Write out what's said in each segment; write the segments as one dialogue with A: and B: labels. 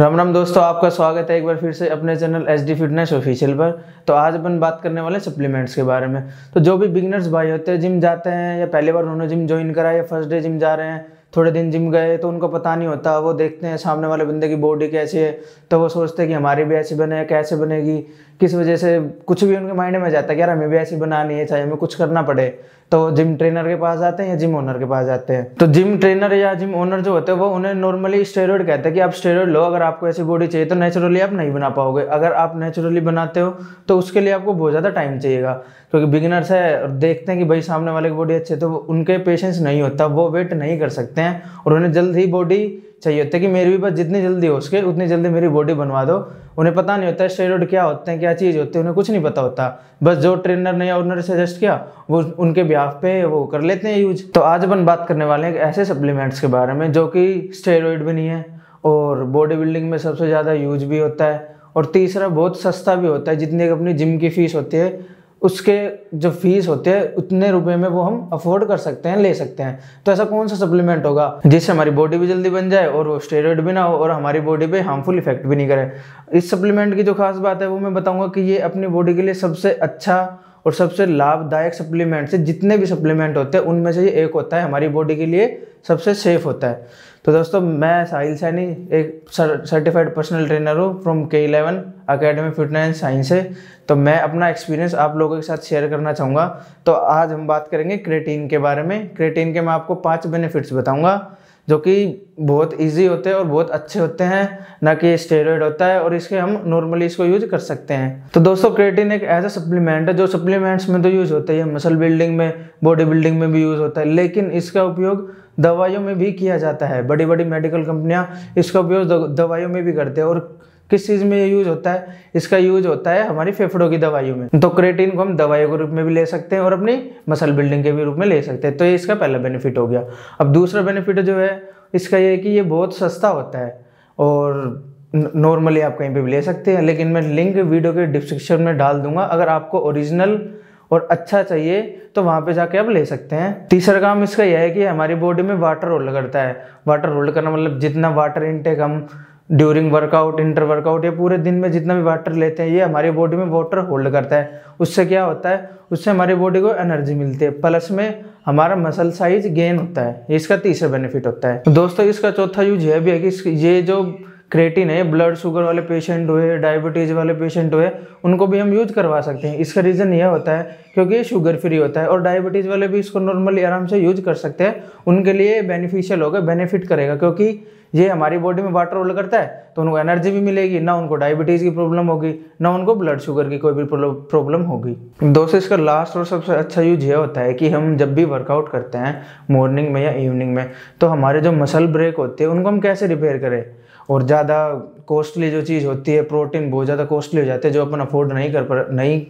A: राम राम दोस्तों आपका स्वागत है एक बार फिर से अपने channel H D fitness official पर तो आज अपन बात करने वाले सप्लीमेंट्स के बारे में तो जो भी बिगनर्स भाई होते हैं जिम जाते हैं या पहली बार उन्होंने जिम ज्वाइन करा या फर्स्ट डे जिम जा रहे हैं थोड़े दिन जिम गए तो उनको पता नहीं होता वो देखते हैं सामने वाले बंदे की बॉडी कैसी है तो वो सोचते हैं कि हमारी भी ऐसी बने कैसे बनेगी किस वजह से कुछ भी उनके माइंड में जाता है कि यार हमें भी ऐसी बनानी है चाहे हमें कुछ करना पड़े तो जिम ट्रेनर के पास जाते हैं या जिम ओनर के पास जाते हैं तो जिम ट्रेनर या जिम ओनर जो होते हैं वो उन्हें नॉर्मली स्टेरॉयड कहते हैं कि आप स्टेरॉयड लो अगर आपको ऐसी बॉडी चाहिए तो नेचुरली आप नहीं बना पाओगे अगर आप नेचुरली बनाते हो तो उसके लिए आपको बहुत ज़्यादा टाइम चाहिएगा क्योंकि बिगिनर्स है देखते हैं कि भाई सामने वाले की बॉडी अच्छी है तो उनके पेशेंस नहीं होता वो वेट नहीं कर सकते सकते हैं और उन्हें जल्द ही बॉडी चाहिए होती है कि मेरी भी बस जितनी जल्दी हो सके उतनी जल्दी मेरी बॉडी बनवा दो उन्हें पता नहीं होता है स्टेरॉइड क्या होते हैं क्या चीज़ होती है उन्हें कुछ नहीं पता होता बस जो ट्रेनर ने या उन्होंने सजेस्ट किया वो उनके ब्याह पे वो कर लेते हैं यूज तो आज अपन बात करने वाले हैं ऐसे सप्लीमेंट्स के बारे में जो कि स्टेरॉइड भी नहीं है और बॉडी बिल्डिंग में सबसे ज़्यादा यूज भी होता है और तीसरा बहुत सस्ता भी होता है जितनी अपनी जिम की फीस होती है उसके जो फीस होते हैं उतने रुपए में वो हम अफोर्ड कर सकते हैं ले सकते हैं तो ऐसा कौन सा सप्लीमेंट होगा जिससे हमारी बॉडी भी जल्दी बन जाए और वो स्टेरॉयड भी ना हो और हमारी बॉडी पे हार्मफुल इफेक्ट भी नहीं करे इस सप्लीमेंट की जो खास बात है वो मैं बताऊंगा कि ये अपनी बॉडी के लिए सबसे अच्छा और सबसे लाभदायक सप्लीमेंट से जितने भी सप्लीमेंट होते हैं उनमें से एक होता है हमारी बॉडी के लिए सबसे सेफ होता है तो दोस्तों मैं साहिल सैनी एक सर्टिफाइड पर्सनल ट्रेनर हूँ from K eleven academy fitness and science से तो मैं अपना एक्सपीरियंस आप लोगों के साथ शेयर करना चाहूँगा तो आज हम बात करेंगे क्रेटीन के बारे में क्रेटीन के मैं आपको पाँच बेनिफिट्स बताऊँगा जो कि बहुत इजी होते हैं और बहुत अच्छे होते हैं ना कि स्टेरॉयड होता है और इसके हम नॉर्मली इसको यूज कर सकते हैं तो दोस्तों क्रेटिन एक ऐसा सप्लीमेंट है जो सप्लीमेंट्स में तो यूज होता है मसल बिल्डिंग में बॉडी बिल्डिंग में भी यूज होता है लेकिन इसका उपयोग दवाइयों में भी किया जाता है बड़ी बड़ी मेडिकल कंपनियाँ इसका उपयोग दवाइयों में भी करते हैं और किस चीज़ में यूज होता है इसका यूज होता है हमारी फेफड़ों की दवाइयों में तो क्रेटिन को हम दवाइयों के रूप में भी ले सकते हैं और अपनी मसल बिल्डिंग के भी रूप में ले सकते हैं तो ये इसका पहला बेनिफिट हो गया अब दूसरा बेनिफिट जो है इसका ये है कि ये बहुत सस्ता होता है और नॉर्मली आप कहीं पर भी ले सकते हैं लेकिन मैं लिंक वीडियो के डिस्क्रिप्शन में डाल दूंगा अगर आपको ओरिजिनल और अच्छा चाहिए तो वहाँ पे जाके आप ले सकते हैं तीसरा काम इसका यह है कि हमारी बॉडी में वाटर होल्ड करता है वाटर होल्ड करना मतलब जितना वाटर इनटेक हम ड्यूरिंग वर्कआउट इंटर वर्कआउट या पूरे दिन में जितना भी वाटर लेते हैं ये हमारी बॉडी में वाटर होल्ड करता है उससे क्या होता है उससे हमारी बॉडी को एनर्जी मिलती है प्लस में हमारा मसल साइज गेन होता है इसका तीसरा बेनिफिट होता है दोस्तों इसका चौथा यूज यह भी है कि ये जो क्रेटिन है ब्लड शुगर वाले पेशेंट हुए डायबिटीज़ वाले पेशेंट हुए उनको भी हम यूज करवा सकते हैं इसका रीज़न यह होता है क्योंकि ये शुगर फ्री होता है और डायबिटीज़ वाले भी इसको नॉर्मली आराम से यूज कर सकते हैं उनके लिए बेनिफिशियल होगा बेनिफिट करेगा क्योंकि ये हमारी बॉडी में वाटर होल्ड करता है तो उनको एनर्जी भी मिलेगी ना उनको डायबिटीज़ की प्रॉब्लम होगी ना उनको ब्लड शुगर की कोई भी प्रॉब्लम होगी दोस्तों इसका लास्ट और सबसे अच्छा यूज ये होता है कि हम जब भी वर्कआउट करते हैं मॉर्निंग में या इवनिंग में तो हमारे जो मसल ब्रेक होते हैं उनको हम कैसे रिपेयर करें और ज़्यादा कॉस्टली जो चीज़ होती है प्रोटीन बहुत ज़्यादा कॉस्टली हो जाते हैं जो अपन अफोर्ड नहीं कर पर नहीं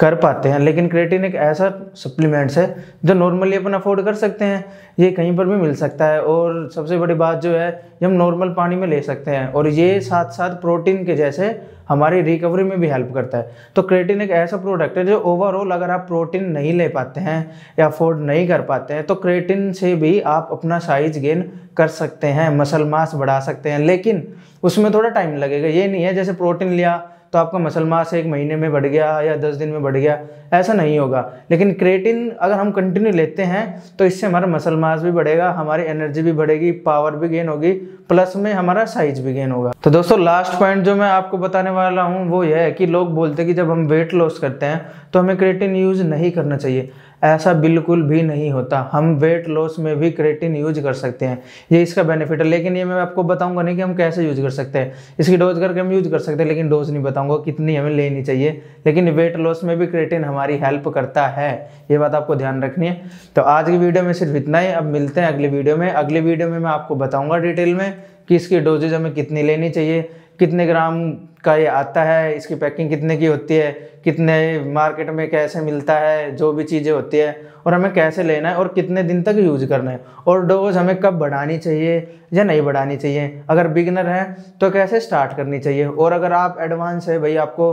A: कर पाते हैं लेकिन क्रेटिन एक ऐसा सप्लीमेंट्स है जो नॉर्मली अपन अफोर्ड कर सकते हैं ये कहीं पर भी मिल सकता है और सबसे बड़ी बात जो है ये हम नॉर्मल पानी में ले सकते हैं और ये साथ साथ प्रोटीन के जैसे हमारी रिकवरी में भी हेल्प करता है तो क्रेटिन एक ऐसा प्रोडक्ट है जो ओवरऑल अगर आप प्रोटीन नहीं ले पाते हैं या अफोर्ड नहीं कर पाते हैं तो क्रेटिन से भी आप अपना साइज गेन कर सकते हैं मसल मास बढ़ा सकते हैं लेकिन उसमें थोड़ा टाइम लगेगा ये नहीं है जैसे प्रोटीन लिया तो आपका मसल मास एक महीने में बढ़ गया या दस दिन में बढ़ गया ऐसा नहीं होगा लेकिन क्रेटिन अगर हम कंटिन्यू लेते हैं तो इससे हमारा मसल मास भी बढ़ेगा हमारी एनर्जी भी बढ़ेगी पावर भी गेन होगी प्लस में हमारा साइज भी गेन होगा तो दोस्तों लास्ट पॉइंट जो मैं आपको बताने वाला हूँ वो यह है कि लोग बोलते हैं कि जब हम वेट लॉस करते हैं तो हमें क्रेटिन यूज़ नहीं करना चाहिए ऐसा बिल्कुल भी नहीं होता हम वेट लॉस में भी क्रेटिन यूज कर सकते हैं ये इसका बेनिफिट है लेकिन ये मैं आपको बताऊंगा नहीं कि हम कैसे यूज कर सकते हैं इसकी डोज करके हम यूज कर सकते हैं लेकिन डोज नहीं बताऊंगा कितनी हमें लेनी चाहिए लेकिन वेट लॉस में भी क्रेटिन हमारी हेल्प करता है ये बात आपको ध्यान रखनी है तो आज की वीडियो में सिर्फ इतना ही अब मिलते हैं अगली वीडियो में अगली वीडियो में मैं आपको बताऊँगा डिटेल में कि इसकी डोजेज हमें कितनी लेनी चाहिए कितने ग्राम का ये आता है इसकी पैकिंग कितने की होती है कितने मार्केट में कैसे मिलता है जो भी चीज़ें होती है और हमें कैसे लेना है और कितने दिन तक यूज करना है और डोज हमें कब बढ़ानी चाहिए या नहीं बढ़ानी चाहिए अगर बिगनर है तो कैसे स्टार्ट करनी चाहिए और अगर आप एडवांस है भाई आपको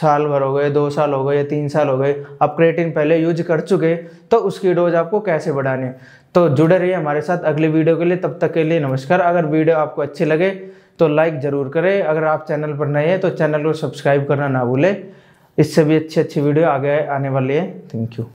A: साल भर हो गए दो साल हो गए या तीन साल हो गए आप क्रेटिन पहले यूज कर चुके तो उसकी डोज आपको कैसे बढ़ानी है तो जुड़े रहिए हमारे साथ अगली वीडियो के लिए तब तक के लिए नमस्कार अगर वीडियो आपको अच्छी लगे तो लाइक ज़रूर करें अगर आप चैनल पर नए हैं तो चैनल को सब्सक्राइब करना ना भूलें इससे भी अच्छी अच्छी वीडियो आगे आने वाली है थैंक यू